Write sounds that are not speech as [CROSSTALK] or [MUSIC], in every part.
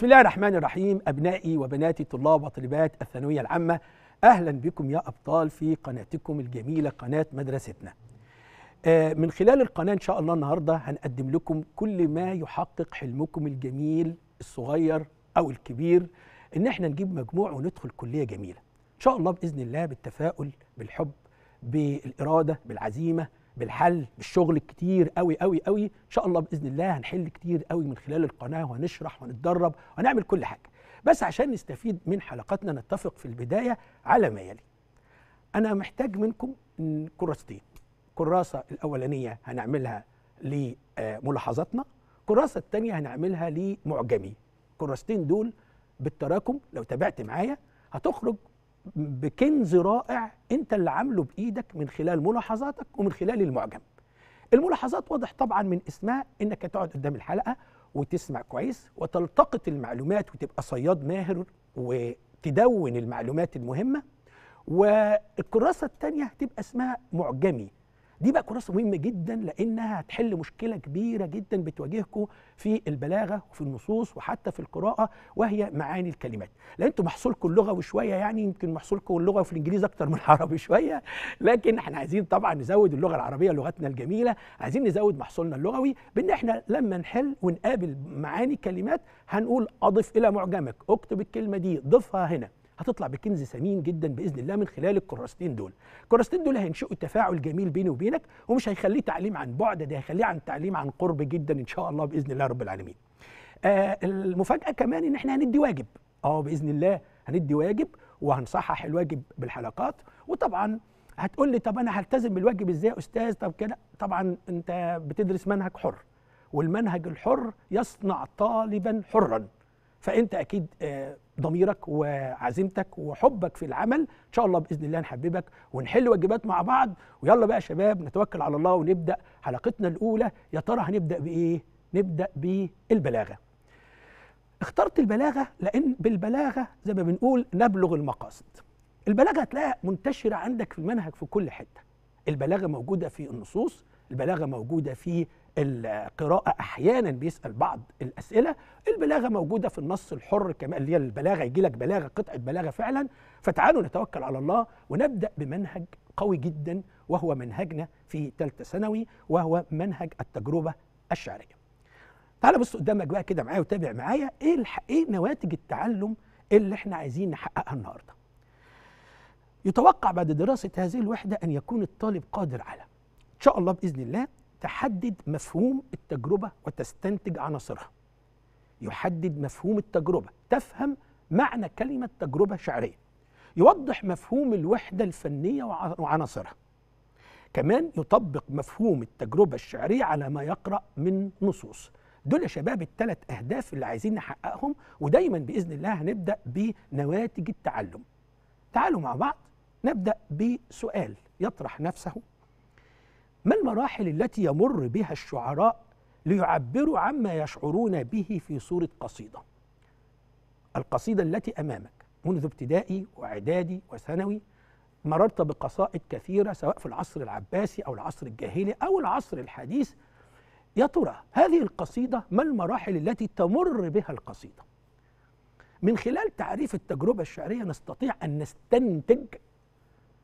بسم الله الرحمن الرحيم أبنائي وبناتي طلاب وطالبات الثانوية العامة أهلا بكم يا أبطال في قناتكم الجميلة قناة مدرستنا آه، من خلال القناة إن شاء الله النهاردة هنقدم لكم كل ما يحقق حلمكم الجميل الصغير أو الكبير إن احنا نجيب مجموع وندخل كلية جميلة إن شاء الله بإذن الله بالتفاؤل بالحب بالإرادة بالعزيمة بالحل بالشغل الكتير قوي قوي قوي ان شاء الله باذن الله هنحل كتير قوي من خلال القناه وهنشرح وهنتدرب وهنعمل كل حاجه بس عشان نستفيد من حلقاتنا نتفق في البدايه على ما يلي انا محتاج منكم كراستين كراسه الاولانيه هنعملها لملاحظاتنا الكراسه الثانيه هنعملها لمعجمي الكراستين دول بالتراكم لو تابعت معايا هتخرج بكنز رائع انت اللي عامله بايدك من خلال ملاحظاتك ومن خلال المعجم الملاحظات واضح طبعا من اسمها انك تقعد قدام الحلقه وتسمع كويس وتلتقط المعلومات وتبقى صياد ماهر وتدون المعلومات المهمه والكراسه الثانيه هتبقى اسمها معجمي دي بقى كراسه مهمه جدا لانها هتحل مشكله كبيره جدا بتواجهكم في البلاغه وفي النصوص وحتى في القراءه وهي معاني الكلمات لان انتم محصولكم اللغوي شويه يعني يمكن محصولكم اللغه في الانجليزي اكتر من [LAUGHS] العربي شويه لكن احنا عايزين طبعا نزود اللغه العربيه لغتنا الجميله عايزين نزود محصولنا اللغوي بان احنا لما نحل ونقابل معاني كلمات هنقول اضف الى معجمك اكتب الكلمه دي ضفها هنا هتطلع بكنز ثمين جدا باذن الله من خلال الكراستين دول الكراستين دول هينشئوا تفاعل جميل بيني وبينك ومش هيخليه تعليم عن بعد ده هيخليه عن تعليم عن قرب جدا ان شاء الله باذن الله رب العالمين آه المفاجاه كمان ان احنا هندي واجب اه باذن الله هندي واجب وهنصحح الواجب بالحلقات وطبعا هتقول لي طب انا هلتزم بالواجب ازاي يا استاذ طب كده طبعا انت بتدرس منهج حر والمنهج الحر يصنع طالبا حرا فانت اكيد آه ضميرك وعزيمتك وحبك في العمل ان شاء الله باذن الله نحببك ونحل واجبات مع بعض ويلا بقى يا شباب نتوكل على الله ونبدا حلقتنا الاولى يا ترى هنبدا بايه نبدا بالبلاغه اخترت البلاغه لان بالبلاغه زي ما بنقول نبلغ المقاصد البلاغه هتلاقيها منتشره عندك في المنهج في كل حته البلاغه موجوده في النصوص البلاغه موجوده في القراءة أحيانا بيسأل بعض الأسئلة البلاغة موجودة في النص الحر كمان اللي هي البلاغة يجي لك بلاغة قطعة بلاغة فعلا فتعالوا نتوكل على الله ونبدأ بمنهج قوي جدا وهو منهجنا في ثالثة ثانوي وهو منهج التجربة الشعرية تعال بص قدامك بقى كده معايا وتابع معايا ايه الح... ايه نواتج التعلم اللي احنا عايزين نحققها النهارده يتوقع بعد دراسة هذه الوحدة أن يكون الطالب قادر على إن شاء الله بإذن الله تحدد مفهوم التجربة وتستنتج عناصرها يحدد مفهوم التجربة تفهم معنى كلمة تجربة شعرية يوضح مفهوم الوحدة الفنية وعناصرها كمان يطبق مفهوم التجربة الشعرية على ما يقرأ من نصوص دول يا شباب الثلاث أهداف اللي عايزين نحققهم ودايما بإذن الله هنبدأ بنواتج التعلم تعالوا مع بعض نبدأ بسؤال يطرح نفسه ما المراحل التي يمر بها الشعراء ليعبروا عما يشعرون به في صورة قصيدة القصيدة التي أمامك منذ ابتدائي وإعدادي وثانوي مررت بقصائد كثيرة سواء في العصر العباسي أو العصر الجاهلي أو العصر الحديث يا ترى هذه القصيدة ما المراحل التي تمر بها القصيدة من خلال تعريف التجربة الشعرية نستطيع أن نستنتج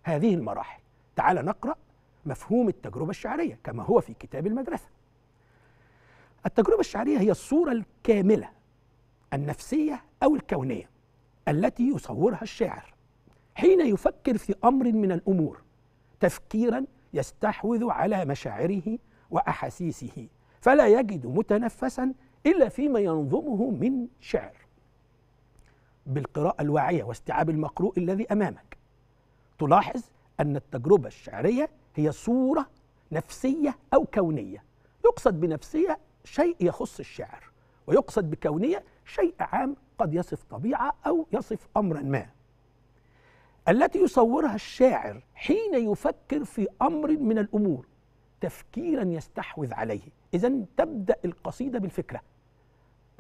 هذه المراحل تعال نقرأ مفهوم التجربة الشعرية كما هو في كتاب المدرسة التجربة الشعرية هي الصورة الكاملة النفسية أو الكونية التي يصورها الشاعر حين يفكر في أمر من الأمور تفكيرا يستحوذ على مشاعره وأحاسيسه فلا يجد متنفسا إلا فيما ينظمه من شعر بالقراءة الواعية واستيعاب المقروء الذي أمامك تلاحظ أن التجربة الشعرية هي صورة نفسية أو كونية يقصد بنفسية شيء يخص الشعر ويقصد بكونية شيء عام قد يصف طبيعة أو يصف أمرا ما التي يصورها الشاعر حين يفكر في أمر من الأمور تفكيرا يستحوذ عليه إذا تبدأ القصيدة بالفكرة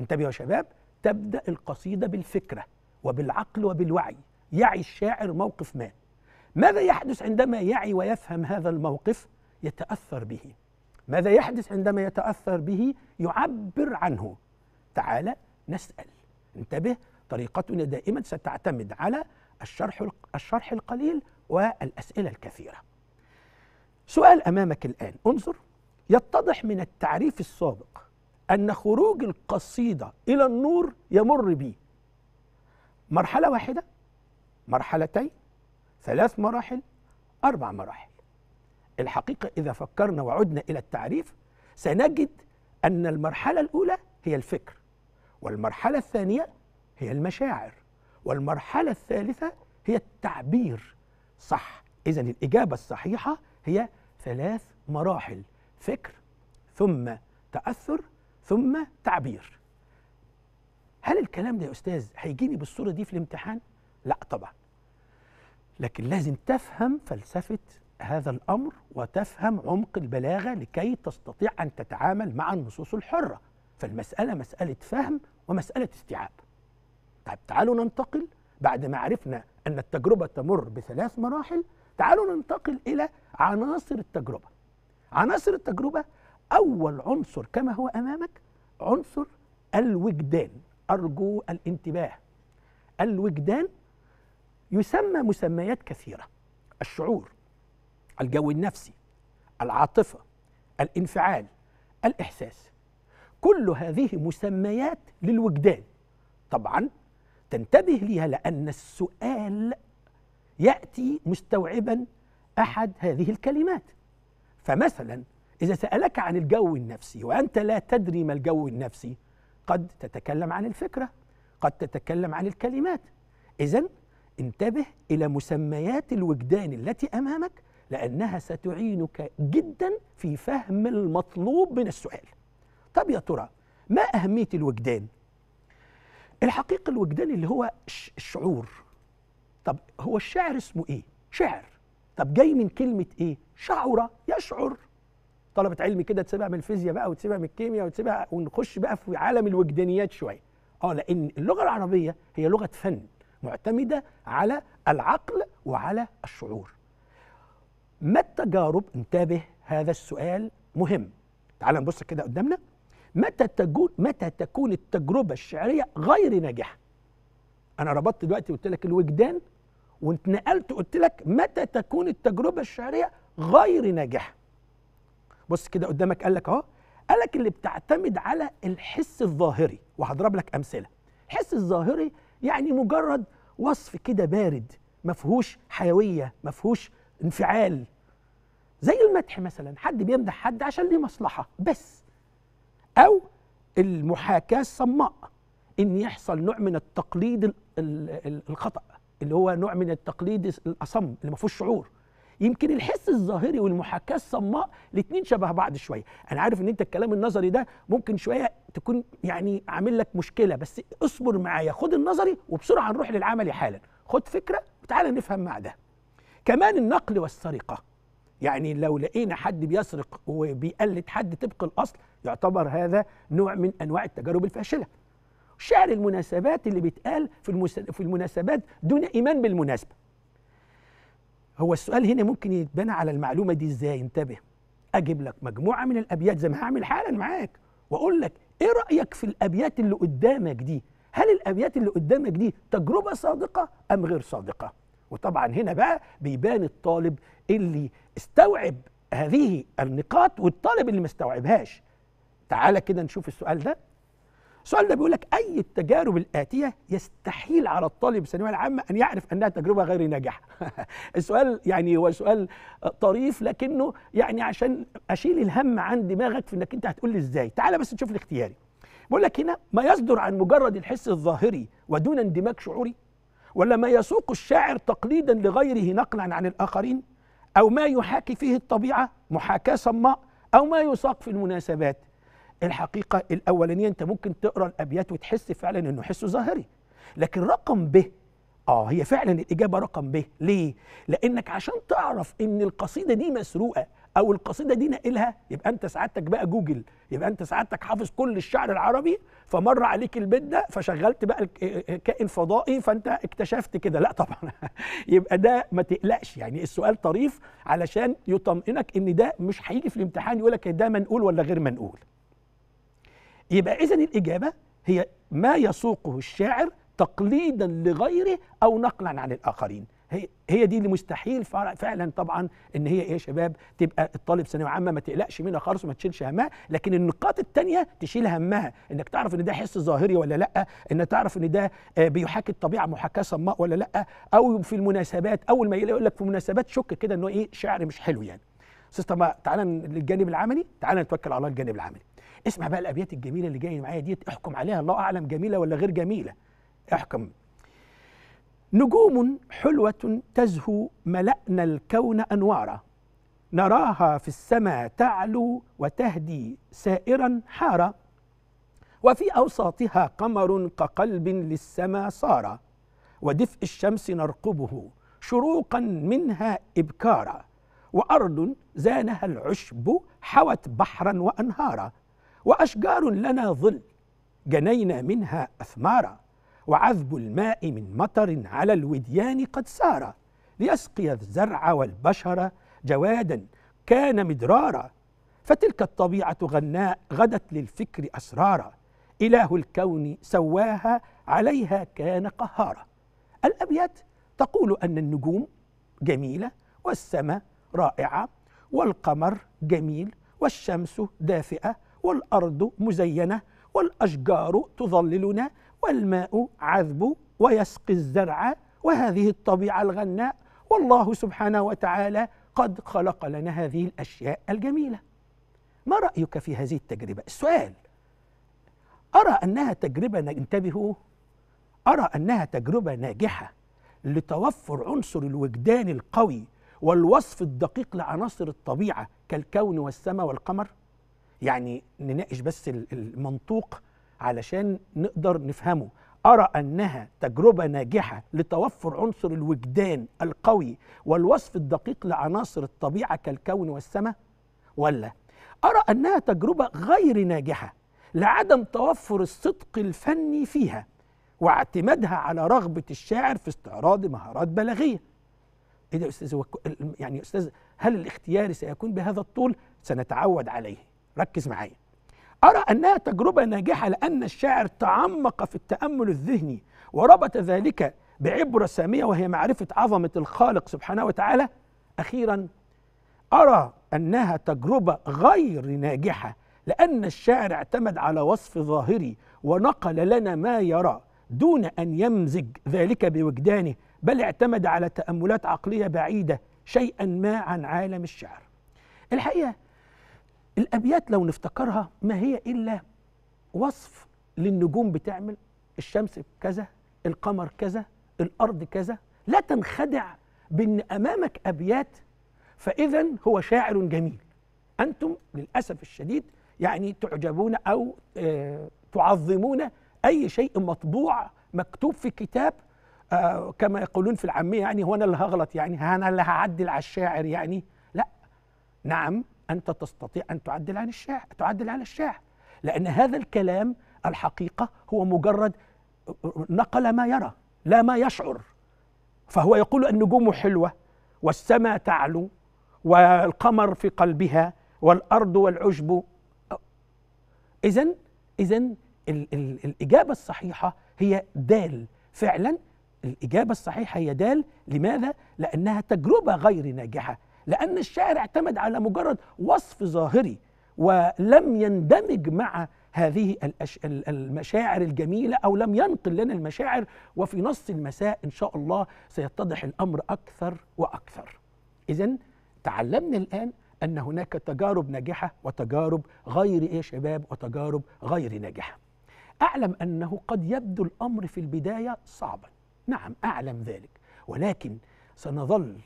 انتبهوا يا شباب تبدأ القصيدة بالفكرة وبالعقل وبالوعي يعي الشاعر موقف ما ماذا يحدث عندما يعي ويفهم هذا الموقف يتاثر به ماذا يحدث عندما يتاثر به يعبر عنه تعال نسال انتبه طريقتنا دائما ستعتمد على الشرح الشرح القليل والاسئله الكثيره سؤال امامك الان انظر يتضح من التعريف السابق ان خروج القصيده الى النور يمر مرحله واحده مرحلتين ثلاث مراحل أربع مراحل الحقيقة إذا فكرنا وعدنا إلى التعريف سنجد أن المرحلة الأولى هي الفكر والمرحلة الثانية هي المشاعر والمرحلة الثالثة هي التعبير صح إذا الإجابة الصحيحة هي ثلاث مراحل فكر ثم تأثر ثم تعبير هل الكلام ده يا أستاذ هيجيني بالصورة دي في الامتحان؟ لا طبعاً لكن لازم تفهم فلسفة هذا الأمر وتفهم عمق البلاغة لكي تستطيع أن تتعامل مع النصوص الحرة فالمسألة مسألة فهم ومسألة استيعاب طيب تعالوا ننتقل بعد ما عرفنا أن التجربة تمر بثلاث مراحل تعالوا ننتقل إلى عناصر التجربة عناصر التجربة أول عنصر كما هو أمامك عنصر الوجدان أرجو الانتباه الوجدان يسمى مسميات كثيرة الشعور الجو النفسي العاطفة الانفعال الإحساس كل هذه مسميات للوجدان طبعا تنتبه لها لأن السؤال يأتي مستوعبا أحد هذه الكلمات فمثلا إذا سألك عن الجو النفسي وأنت لا تدري ما الجو النفسي قد تتكلم عن الفكرة قد تتكلم عن الكلمات إذا انتبه إلى مسميات الوجدان التي أمامك لأنها ستعينك جدا في فهم المطلوب من السؤال طب يا ترى ما أهمية الوجدان؟ الحقيقة الوجدان اللي هو الشعور طب هو الشعر اسمه إيه؟ شعر طب جاي من كلمة إيه؟ شعر يشعر طلبة علم كده تسيبها من الفيزياء بقى وتسيبها من الكيمياء وتسيبها ونخش بقى في عالم الوجدانيات شوية اه لأن اللغة العربية هي لغة فن معتمدة على العقل وعلى الشعور ما التجارب انتبه هذا السؤال مهم تعال نبص كده قدامنا متى تكون متى تكون التجربة الشعرية غير ناجحة أنا ربطت دلوقتي قلت لك الوجدان واتنقلت قلت لك متى تكون التجربة الشعرية غير ناجحة بص كده قدامك قال لك أهو قال لك اللي بتعتمد على الحس الظاهري وهضرب لك أمثلة الحس الظاهري يعني مجرد وصف كده بارد ما فيهوش حيويه ما فيهوش انفعال زي المدح مثلا حد بيمدح حد عشان ليه مصلحه بس او المحاكاه الصماء ان يحصل نوع من التقليد الخطا اللي هو نوع من التقليد الاصم اللي ما فيهوش شعور يمكن الحس الظاهري والمحاكاه الصماء الاثنين شبه بعض شويه انا عارف ان انت الكلام النظري ده ممكن شويه تكون يعني عامل لك مشكله بس اصبر معايا خد النظري وبسرعه نروح للعملي حالا خد فكره وتعالى نفهم مع ده كمان النقل والسرقه يعني لو لقينا حد بيسرق وبيقلد حد طبق الاصل يعتبر هذا نوع من انواع التجارب الفاشله شعر المناسبات اللي بيتقال في في المناسبات دون ايمان بالمناسبه هو السؤال هنا ممكن يتبنى على المعلومه دي ازاي انتبه اجيب لك مجموعه من الابيات زي ما هعمل حالا معاك واقول لك ايه رايك في الابيات اللي قدامك دي هل الابيات اللي قدامك دي تجربه صادقه ام غير صادقه وطبعا هنا بقى بيبان الطالب اللي استوعب هذه النقاط والطالب اللي ما استوعبهاش تعالى كده نشوف السؤال ده السؤال ده بيقول لك اي التجارب الاتيه يستحيل على الطالب الثانويه العامه ان يعرف انها تجربه غير ناجحه [LAUGHS] السؤال يعني هو سؤال طريف لكنه يعني عشان اشيل الهم عن دماغك في انك انت هتقول لي ازاي تعال بس نشوف الاختياري بيقول لك هنا ما يصدر عن مجرد الحس الظاهري ودون اندماج شعوري ولا ما يسوق الشاعر تقليدا لغيره نقلا عن الاخرين او ما يحاكي فيه الطبيعه محاكاه صماء او ما يساق في المناسبات الحقيقه الاولانيه انت ممكن تقرا الابيات وتحس فعلا انه حسه ظاهري لكن رقم ب اه هي فعلا الاجابه رقم ب ليه لانك عشان تعرف ان القصيده دي مسروقه او القصيده دي ناقلها يبقى انت سعادتك بقى جوجل يبقى انت سعادتك حافظ كل الشعر العربي فمر عليك البيت ده فشغلت بقى آه، آه، كائن فضائي فانت اكتشفت كده لا طبعا [LAUGHS] يبقى ده ما تقلقش يعني السؤال طريف علشان يطمئنك ان ده مش هيجي في الامتحان يقولك ده منقول ولا غير منقول يبقى إذا الإجابة هي ما يسوقه الشاعر تقليدا لغيره أو نقلا عن الآخرين هي هي دي اللي مستحيل فعلا طبعا ان هي ايه يا شباب تبقى الطالب ثانويه عامه ما تقلقش منها خالص وما تشيلش همها لكن النقاط الثانيه تشيل همها انك تعرف ان ده حس ظاهري ولا لا ان تعرف ان ده آه، بيحاكي الطبيعه محاكاه صماء ولا لا او في المناسبات اول ما يقول لك في مناسبات شك كده ان هو ايه شعر مش حلو يعني استاذ طب تعالى للجانب العملي تعالى نتوكل على الله الجانب العملي اسمع بقى الابيات الجميله اللي جايه معايا ديت احكم عليها الله اعلم جميله ولا غير جميله احكم نجوم حلوه تزهو ملأنا الكون انوارا نراها في السماء تعلو وتهدي سائرا حارا وفي اوساطها قمر كقلب للسماء صار ودفء الشمس نرقبه شروقا منها ابكارا وارض زانها العشب حوت بحرا وانهارا وأشجار لنا ظل جنينا منها أثمارا وعذب الماء من مطر على الوديان قد سار ليسقي الزرع والبشر جوادا كان مدرارا فتلك الطبيعة غناء غدت للفكر أسرارا إله الكون سواها عليها كان قهارا الأبيات تقول أن النجوم جميلة والسماء رائعة والقمر جميل والشمس دافئة والأرض مزينة والأشجار تظللنا والماء عذب ويسقي الزرع وهذه الطبيعة الغناء والله سبحانه وتعالى قد خلق لنا هذه الأشياء الجميلة ما رأيك في هذه التجربة؟ السؤال أرى أنها تجربة انتبهوا أرى أنها تجربة ناجحة لتوفر عنصر الوجدان القوي والوصف الدقيق لعناصر الطبيعة كالكون والسماء والقمر يعني نناقش بس المنطوق علشان نقدر نفهمه أرى أنها تجربة ناجحة لتوفر عنصر الوجدان القوي والوصف الدقيق لعناصر الطبيعة كالكون والسماء ولا أرى أنها تجربة غير ناجحة لعدم توفر الصدق الفني فيها واعتمادها على رغبة الشاعر في استعراض مهارات بلاغية إيه ده أستاذ يعني أستاذ هل الاختياري سيكون بهذا الطول سنتعود عليه ركز معايا أرى أنها تجربة ناجحة لأن الشاعر تعمق في التأمل الذهني وربط ذلك بعبرة سامية وهي معرفة عظمة الخالق سبحانه وتعالى أخيرا أرى أنها تجربة غير ناجحة لأن الشاعر اعتمد على وصف ظاهري ونقل لنا ما يرى دون أن يمزج ذلك بوجدانه بل اعتمد على تأملات عقلية بعيدة شيئا ما عن عالم الشعر الحقيقة الأبيات لو نفتكرها ما هي إلا وصف للنجوم بتعمل الشمس كذا القمر كذا الأرض كذا لا تنخدع بأن أمامك أبيات فإذا هو شاعر جميل أنتم للأسف الشديد يعني تعجبون أو آه، تعظمون أي شيء مطبوع مكتوب في كتاب آه، كما يقولون في العامية يعني هو أنا اللي هغلط يعني أنا اللي هعدل على الشاعر يعني لا نعم أنت تستطيع أن تعدل عن الشاع تعدل على الشاع لأن هذا الكلام الحقيقة هو مجرد نقل ما يرى لا ما يشعر فهو يقول النجوم حلوة والسماء تعلو والقمر في قلبها والأرض والعشب إذا إذا الإجابة الصحيحة هي دال فعلا الإجابة الصحيحة هي دال لماذا؟ لأنها تجربة غير ناجحة لأن الشاعر اعتمد على مجرد وصف ظاهري ولم يندمج مع هذه المشاعر الجميلة أو لم ينقل لنا المشاعر وفي نص المساء إن شاء الله سيتضح الأمر أكثر وأكثر إذا تعلمنا الآن أن هناك تجارب ناجحة وتجارب غير إيه شباب وتجارب غير ناجحة أعلم أنه قد يبدو الأمر في البداية صعبا نعم أعلم ذلك ولكن سنظل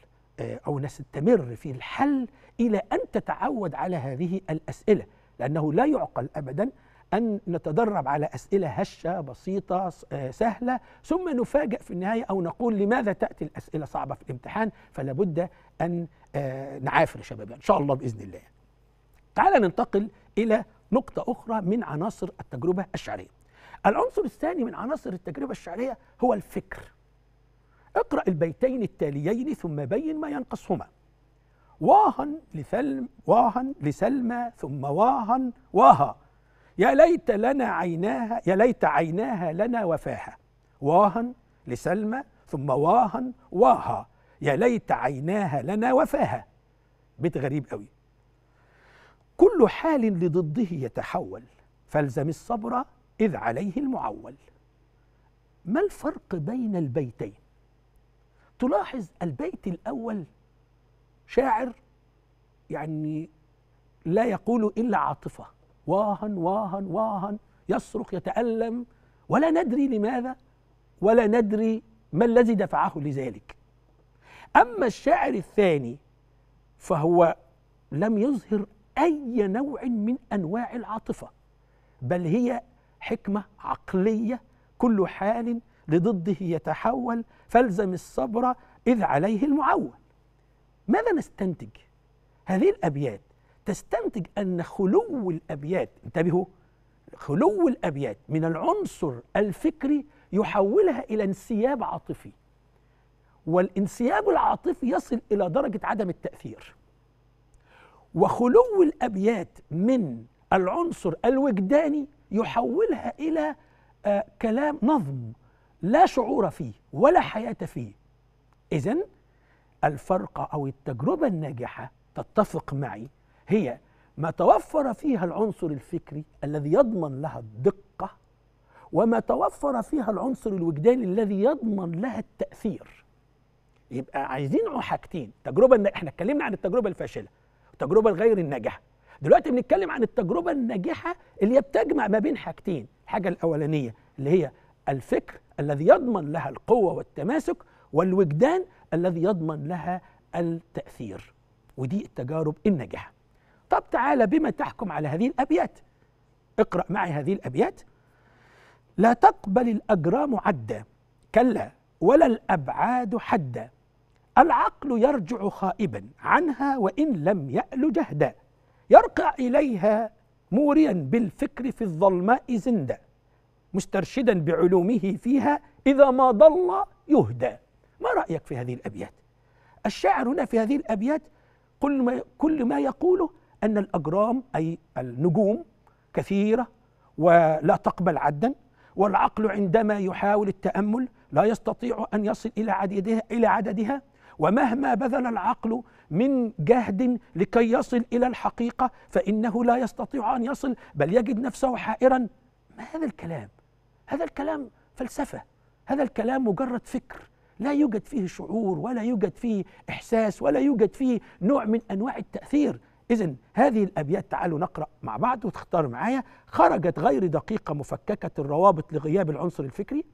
آه، أو نستمر في الحل إلى أن تتعود على هذه الأسئلة لأنه لا يعقل أبدا أن نتدرب على أسئلة هشة بسيطة آه، سهلة ثم نفاجأ في النهاية أو نقول لماذا تأتي الأسئلة صعبة في الامتحان فلا بد أن آه، نعافر شبابنا إن شاء الله بإذن الله تعال ننتقل إلى نقطة أخرى من عناصر التجربة الشعرية العنصر الثاني من عناصر التجربة الشعرية هو الفكر اقرأ البيتين التاليين ثم بين ما ينقصهما واها لثلم واها لسلمى ثم واها واها يا ليت لنا عيناها يا ليت عيناها لنا وفاها واها لسلمى ثم واها واها يا ليت عيناها لنا وفاها بيت غريب قوي كل حال لضده يتحول فالزم الصبر إذ عليه المعول ما الفرق بين البيتين تلاحظ البيت الأول شاعر يعني لا يقول إلا عاطفة واهن واهن واهن يصرخ يتألم ولا ندري لماذا ولا ندري ما الذي دفعه لذلك أما الشاعر الثاني فهو لم يظهر أي نوع من أنواع العاطفة بل هي حكمة عقلية كل حال لضده يتحول فالزم الصبر إذ عليه المعول ماذا نستنتج؟ هذه الأبيات تستنتج أن خلو الأبيات انتبهوا خلو الأبيات من العنصر الفكري يحولها إلى انسياب عاطفي والانسياب العاطفي يصل إلى درجة عدم التأثير وخلو الأبيات من العنصر الوجداني يحولها إلى آه، كلام نظم لا شعور فيه ولا حياة فيه إذا الفرقة أو التجربة الناجحة تتفق معي هي ما توفر فيها العنصر الفكري الذي يضمن لها الدقة وما توفر فيها العنصر الوجداني الذي يضمن لها التأثير يبقى عايزين حاجتين تجربة احنا اتكلمنا عن التجربة الفاشلة التجربة الغير الناجحة دلوقتي بنتكلم عن التجربة الناجحة اللي بتجمع ما بين حاجتين الحاجة الأولانية اللي هي الفكر الذي يضمن لها القوة والتماسك والوجدان الذي يضمن لها التأثير ودي التجارب الناجحة طب تعالى بما تحكم على هذه الأبيات اقرأ معي هذه الأبيات لا تقبل الأجرام عدا كلا ولا الأبعاد حدا العقل يرجع خائبا عنها وإن لم يأل جهدا يرقى إليها موريا بالفكر في الظلماء زندا مسترشدا بعلومه فيها إذا ما ضل يهدى ما رأيك في هذه الأبيات الشاعر هنا في هذه الأبيات كل ما, كل ما يقوله أن الأجرام أي النجوم كثيرة ولا تقبل عدا والعقل عندما يحاول التأمل لا يستطيع أن يصل إلى عددها, إلى عددها ومهما بذل العقل من جهد لكي يصل إلى الحقيقة فإنه لا يستطيع أن يصل بل يجد نفسه حائرا ما هذا الكلام هذا الكلام فلسفه هذا الكلام مجرد فكر لا يوجد فيه شعور ولا يوجد فيه احساس ولا يوجد فيه نوع من انواع التاثير اذا هذه الابيات تعالوا نقرا مع بعض وتختار معايا خرجت غير دقيقه مفككه الروابط لغياب العنصر الفكري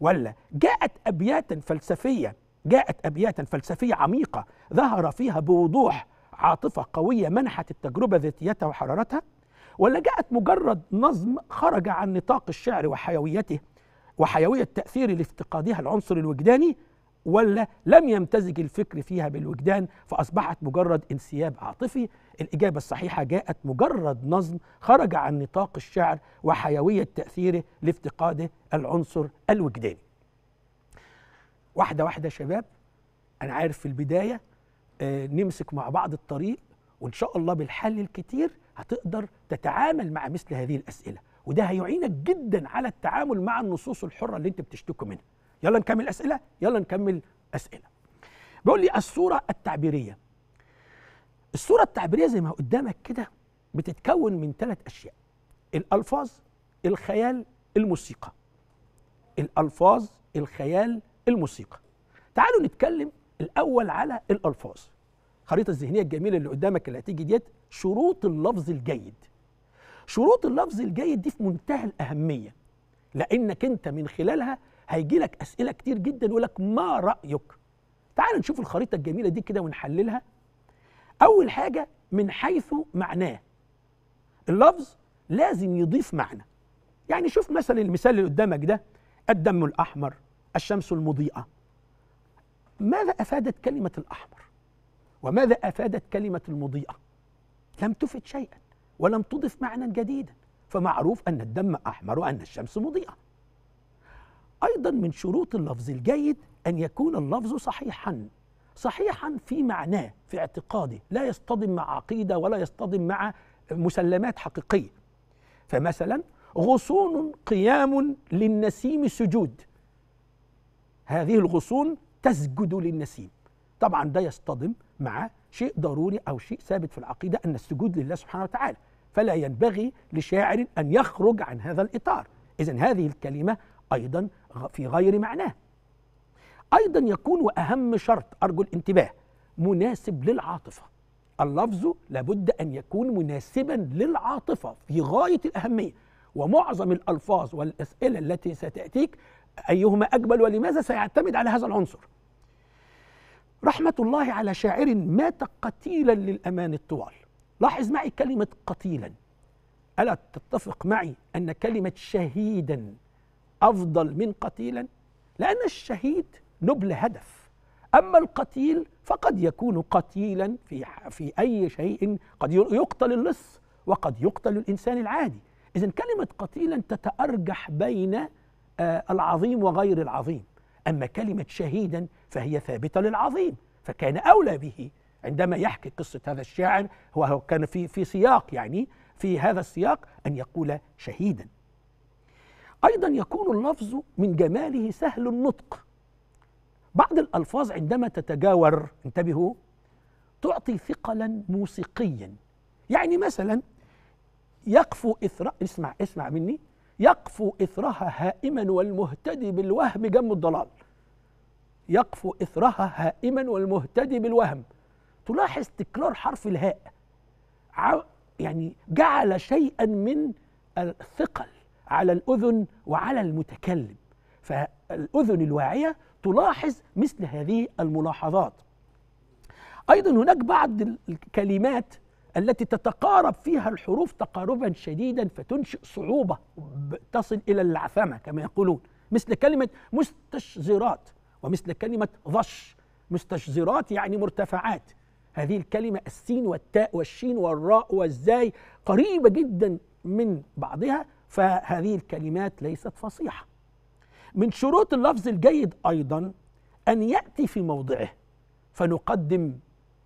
ولا جاءت ابياتا فلسفيه جاءت ابياتا فلسفيه عميقه ظهر فيها بوضوح عاطفه قويه منحت التجربه ذاتيتها وحرارتها ولا جاءت مجرد نظم خرج عن نطاق الشعر وحيويته وحيوية تأثير لافتقادها العنصر الوجداني ولا لم يمتزج الفكر فيها بالوجدان فأصبحت مجرد انسياب عاطفي الإجابة الصحيحة جاءت مجرد نظم خرج عن نطاق الشعر وحيوية تأثيره لافتقاده العنصر الوجداني واحدة واحدة يا شباب أنا عارف في البداية آه، نمسك مع بعض الطريق وإن شاء الله بالحل الكتير هتقدر تتعامل مع مثل هذه الاسئله وده هيعينك جدا على التعامل مع النصوص الحره اللي انت بتشتكوا منها يلا نكمل اسئله يلا نكمل اسئله بيقول لي الصوره التعبيريه الصوره التعبيريه زي ما قدامك كده بتتكون من ثلاث اشياء الالفاظ الخيال الموسيقى الالفاظ الخيال الموسيقى تعالوا نتكلم الاول على الالفاظ الخريطه الذهنيه الجميله اللي قدامك اللي هتيجي ديت شروط اللفظ الجيد شروط اللفظ الجيد دي في منتهى الاهميه لانك انت من خلالها هيجي لك اسئله كتير جدا يقول لك ما رايك تعال نشوف الخريطه الجميله دي كده ونحللها اول حاجه من حيث معناه اللفظ لازم يضيف معنى يعني شوف مثلا المثال اللي قدامك ده الدم الاحمر الشمس المضيئه ماذا افادت كلمه الاحمر وماذا أفادت كلمة المضيئة؟ لم تفد شيئا ولم تضف معنى جديدا فمعروف أن الدم أحمر وأن الشمس مضيئة أيضا من شروط اللفظ الجيد أن يكون اللفظ صحيحا صحيحا في معناه في اعتقاده لا يصطدم مع عقيدة ولا يصطدم مع مسلمات حقيقية فمثلا غصون قيام للنسيم سجود هذه الغصون تسجد للنسيم طبعا ده يصطدم مع شيء ضروري أو شيء ثابت في العقيدة أن السجود لله سبحانه وتعالى فلا ينبغي لشاعر أن يخرج عن هذا الإطار إذا هذه الكلمة أيضا في غير معناه أيضا يكون وأهم شرط أرجو الانتباه مناسب للعاطفة اللفظ لابد أن يكون مناسبا للعاطفة في غاية الأهمية ومعظم الألفاظ والأسئلة التي ستأتيك أيهما أجمل ولماذا سيعتمد على هذا العنصر رحمة الله على شاعر مات قتيلا للأمان الطوال لاحظ معي كلمة قتيلا ألا تتفق معي أن كلمة شهيدا أفضل من قتيلا لأن الشهيد نبل هدف أما القتيل فقد يكون قتيلا في, في أي شيء قد يقتل اللص وقد يقتل الإنسان العادي إذا كلمة قتيلا تتأرجح بين آه العظيم وغير العظيم أما كلمة شهيدا فهي ثابتة للعظيم فكان أولى به عندما يحكي قصة هذا الشاعر هو كان في في سياق يعني في هذا السياق أن يقول شهيدا أيضا يكون اللفظ من جماله سهل النطق بعض الألفاظ عندما تتجاور انتبهوا تعطي ثقلا موسيقيا يعني مثلا يقفو إثر اسمع اسمع مني يقفو إثرها هائما والمهتدي بالوهم جم الضلال يقفو إثرها هائما والمهتدي بالوهم تلاحظ تكرار حرف الهاء يعني جعل شيئا من الثقل على الأذن وعلى المتكلم فالأذن الواعية تلاحظ مثل هذه الملاحظات أيضا هناك بعض الكلمات التي تتقارب فيها الحروف تقاربا شديدا فتنشئ صعوبة تصل إلى العفمة كما يقولون مثل كلمة مستشزرات ومثل كلمة ضش مستشزرات يعني مرتفعات هذه الكلمة السين والتاء والشين والراء والزاي قريبة جدا من بعضها فهذه الكلمات ليست فصيحة من شروط اللفظ الجيد أيضا أن يأتي في موضعه فنقدم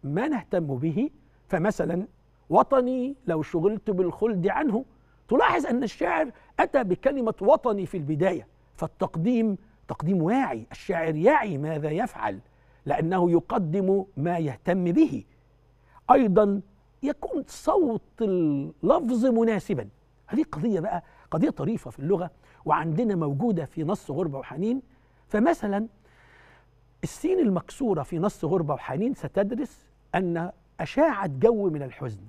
ما نهتم به فمثلا وطني لو شغلت بالخلد عنه تلاحظ أن الشاعر أتى بكلمة وطني في البداية فالتقديم تقديم واعي الشاعر يعي ماذا يفعل لأنه يقدم ما يهتم به أيضا يكون صوت اللفظ مناسبا هذه قضية بقى قضية طريفة في اللغة وعندنا موجودة في نص غربة وحنين فمثلا السين المكسورة في نص غربة وحنين ستدرس أن أشاعت جو من الحزن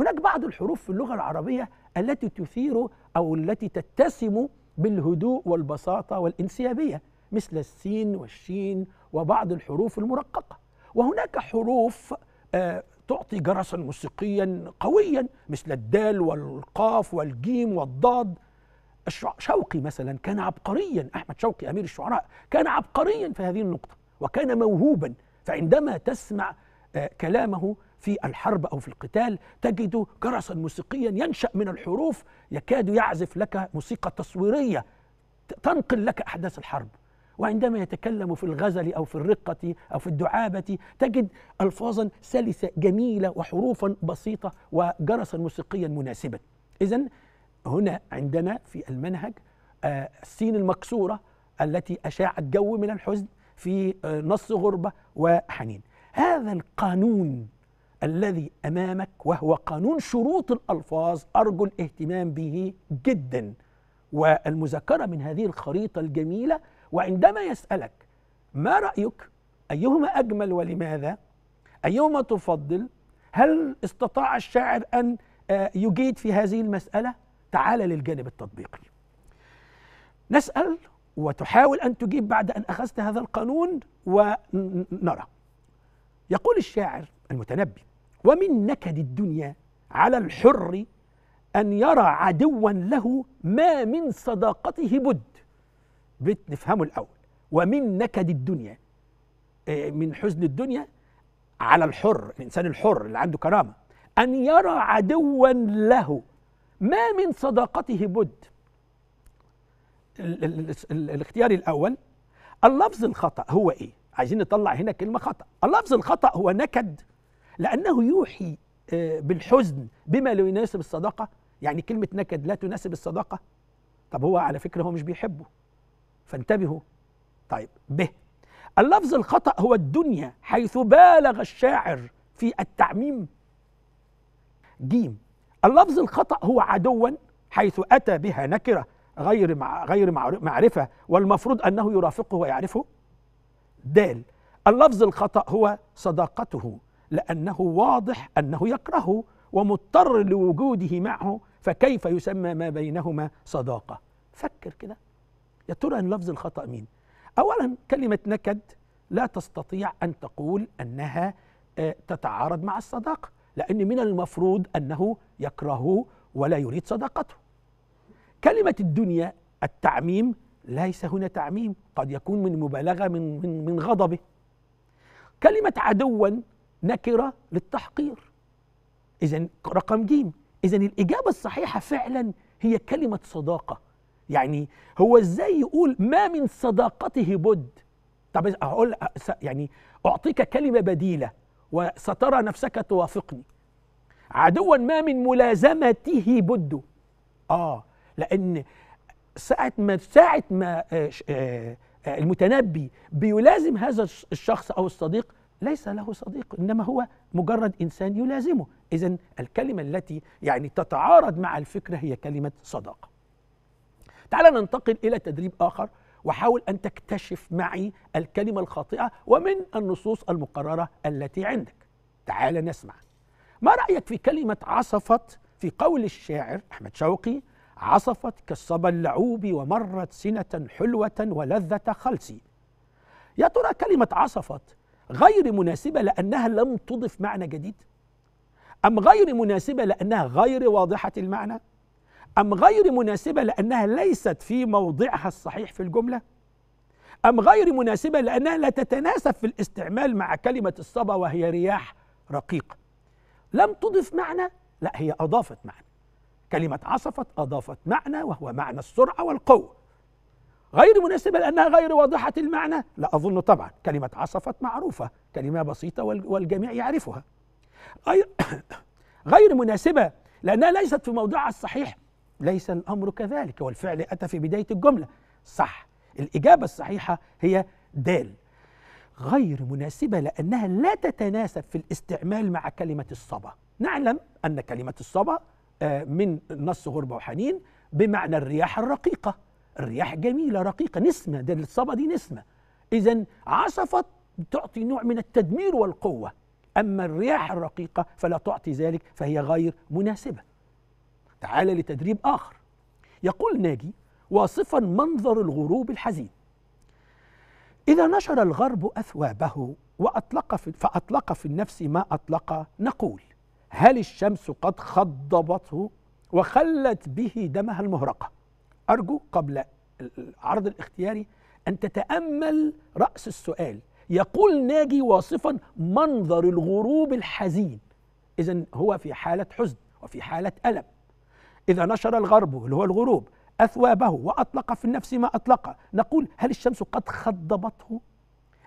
هناك بعض الحروف في اللغة العربية التي تثير أو التي تتسم بالهدوء والبساطة والانسيابية مثل السين والشين وبعض الحروف المرققة وهناك حروف آه، تعطي جرسا موسيقيا قويا مثل الدال والقاف والجيم والضاد شوقي مثلا كان عبقريا أحمد شوقي أمير الشعراء كان عبقريا في هذه النقطة وكان موهوبا فعندما تسمع كلامه في الحرب أو في القتال تجد جرسا موسيقيا ينشأ من الحروف يكاد يعزف لك موسيقى تصويرية تنقل لك أحداث الحرب وعندما يتكلم في الغزل أو في الرقة أو في الدعابة تجد ألفاظا سلسة جميلة وحروفا بسيطة وجرسا موسيقيا مناسبا إذا هنا عندنا في المنهج آه، السين المكسورة التي أشاعت جو من الحزن في آه، نص غربة وحنين هذا القانون الذي امامك وهو قانون شروط الالفاظ ارجو الاهتمام به جدا والمذكره من هذه الخريطه الجميله وعندما يسالك ما رايك ايهما اجمل ولماذا ايهما تفضل هل استطاع الشاعر ان آه، يجيد في هذه المساله تعال للجانب التطبيقي نسال وتحاول ان تجيب بعد ان اخذت هذا القانون ونرى يقول الشاعر المتنبي ومن نكد الدنيا على الحر أن يرى عدوا له ما من صداقته بد بيت نفهمه الأول ومن نكد الدنيا إيه، من حزن الدنيا على الحر الإنسان الحر اللي عنده كرامة أن يرى عدوا له ما من صداقته بد الاختيار الأول اللفظ الخطأ هو إيه عايزين نطلع هنا كلمه خطا اللفظ الخطا هو نكد لانه يوحي آه، بالحزن بما لا يناسب الصداقه يعني كلمه نكد لا تناسب الصداقه طب هو على فكره هو مش بيحبه فانتبهوا طيب ب اللفظ الخطا هو الدنيا حيث بالغ الشاعر في التعميم جيم اللفظ الخطا هو عدوا حيث اتى بها نكره غير مع غير معرفه والمفروض انه يرافقه ويعرفه دال اللفظ الخطأ هو صداقته لأنه واضح أنه يكرهه ومضطر لوجوده معه فكيف يسمى ما بينهما صداقة فكر كده يا ترى ان لفظ الخطأ مين أولا كلمة نكد لا تستطيع أن تقول أنها آه، تتعارض مع الصداقة لأن من المفروض أنه يكرهه ولا يريد صداقته كلمة الدنيا التعميم ليس هنا تعميم قد يكون من مبالغة من, من, من غضبه كلمة عدوا نكرة للتحقير إذا رقم جيم إذا الإجابة الصحيحة فعلا هي كلمة صداقة يعني هو إزاي يقول ما من صداقته بد طب هقول يعني أعطيك كلمة بديلة وسترى نفسك توافقني عدوا ما من ملازمته بد آه لأن ساعة ما ساعة ما آه، آه، آه، المتنبي بيلازم هذا الشخص أو الصديق ليس له صديق إنما هو مجرد إنسان يلازمه إذا الكلمة التي يعني تتعارض مع الفكرة هي كلمة صداقة تعال ننتقل إلى تدريب آخر وحاول أن تكتشف معي الكلمة الخاطئة ومن النصوص المقررة التي عندك تعال نسمع ما رأيك في كلمة عصفت في قول الشاعر أحمد شوقي عصفت كالصبا اللعوب ومرت سنة حلوة ولذة خلسي يا ترى كلمة عصفت غير مناسبة لأنها لم تضف معنى جديد أم غير مناسبة لأنها غير واضحة المعنى أم غير مناسبة لأنها ليست في موضعها الصحيح في الجملة أم غير مناسبة لأنها لا تتناسب في الاستعمال مع كلمة الصبا وهي رياح رقيق لم تضف معنى لا هي أضافت معنى كلمة عصفت أضافت معنى وهو معنى السرعة والقوة غير مناسبة لأنها غير واضحة المعنى لا أظن طبعا كلمة عصفت معروفة كلمة بسيطة والجميع يعرفها [COUGHS] غير مناسبة لأنها ليست في موضعها الصحيح ليس الأمر كذلك والفعل أتى في بداية الجملة صح الإجابة الصحيحة هي دال غير مناسبة لأنها لا تتناسب في الاستعمال مع كلمة الصبا نعلم أن كلمة الصبا آه، من نص غربة وحنين بمعنى الرياح الرقيقة الرياح جميلة رقيقة نسمة ده الصبا دي نسمة إذا عصفت تعطي نوع من التدمير والقوة أما الرياح الرقيقة فلا تعطي ذلك فهي غير مناسبة تعال لتدريب آخر يقول ناجي واصفا منظر الغروب الحزين إذا نشر الغرب أثوابه وأطلق في فأطلق في النفس ما أطلق نقول هل الشمس قد خضبته وخلت به دمها المهرقة أرجو قبل العرض الاختياري أن تتأمل رأس السؤال يقول ناجي واصفا منظر الغروب الحزين إذا هو في حالة حزن وفي حالة ألم إذا نشر الغرب اللي هو الغروب أثوابه وأطلق في النفس ما أطلقه نقول هل الشمس قد خضبته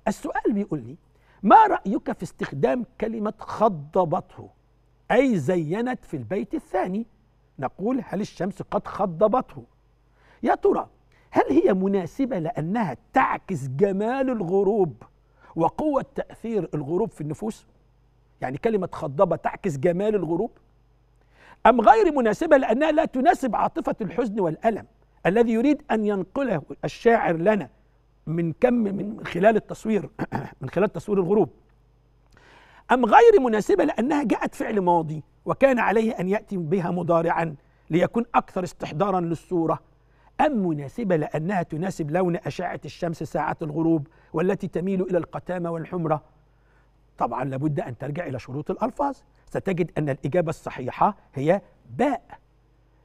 السؤال بيقول لي ما رأيك في استخدام كلمة خضبته أي زينت في البيت الثاني نقول هل الشمس قد خضبته يا ترى هل هي مناسبة لأنها تعكس جمال الغروب وقوة تأثير الغروب في النفوس يعني كلمة خضبة تعكس جمال الغروب أم غير مناسبة لأنها لا تناسب عاطفة الحزن والألم الذي يريد أن ينقله الشاعر لنا من كم من خلال التصوير [CLEARS THROAT] من خلال تصوير الغروب أم غير مناسبة لأنها جاءت فعل ماضي وكان عليه أن يأتي بها مضارعا ليكون أكثر استحضارا للصورة أم مناسبة لأنها تناسب لون أشعة الشمس ساعة الغروب والتي تميل إلى القتامة والحمرة طبعا لابد أن ترجع إلى شروط الألفاظ ستجد أن الإجابة الصحيحة هي باء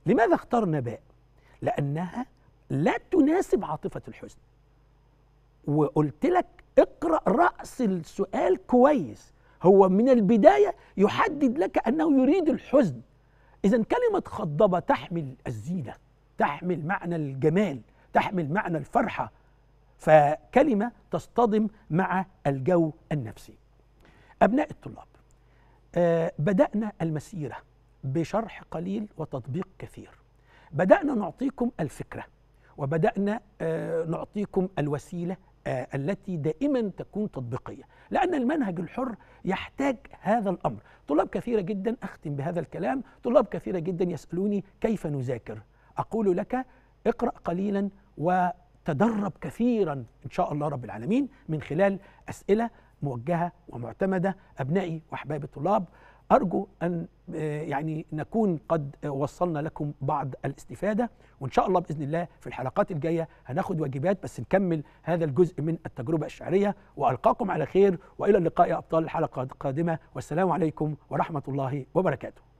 لماذا اخترنا باء؟ لأنها لا تناسب عاطفة الحزن وقلت لك اقرأ رأس السؤال كويس هو من البداية يحدد لك أنه يريد الحزن إذا كلمة خضبه تحمل الزينة تحمل معنى الجمال تحمل معنى الفرحة فكلمة تصطدم مع الجو النفسي أبناء الطلاب آه بدأنا المسيرة بشرح قليل وتطبيق كثير بدأنا نعطيكم الفكرة وبدأنا آه نعطيكم الوسيلة آه، التي دائما تكون تطبيقيه لان المنهج الحر يحتاج هذا الامر طلاب كثيره جدا اختم بهذا الكلام طلاب كثيره جدا يسالوني كيف نذاكر اقول لك اقرا قليلا وتدرب كثيرا ان شاء الله رب العالمين من خلال اسئله موجهه ومعتمده ابنائي واحبابي الطلاب أرجو أن آه، يعني نكون قد آه، وصلنا لكم بعض الاستفادة وإن شاء الله بإذن الله في الحلقات الجاية هناخد واجبات بس نكمل هذا الجزء من التجربة الشعرية وألقاكم على خير وإلى اللقاء يا أبطال الحلقة القادمة والسلام عليكم ورحمة الله وبركاته